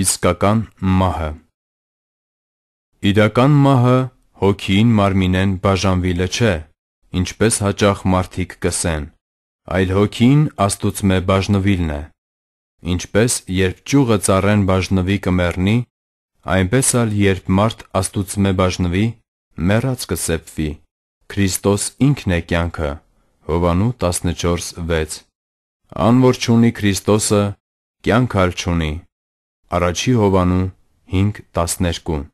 Իսկական մահը Իրական մահը հոգին մարմինեն բաժանվիլը չէ, ինչպես հաճախ մարդիկ կսեն, այլ հոգին աստուծմե բաժնվիլն է։ Ինչպես երբ ճյուղը ծառեն բաժնվի կմեռնի, այնպես ալ երբ մարդ աստուծմե բաժնվի, մեռած կսեփվի։ Քրիստոս ինքն է կյանքը։ Հովանու 14:6։ Ան որ չունի Քրիստոսը, կյանք ալ չունի։ Ա Հովհաննես 5:12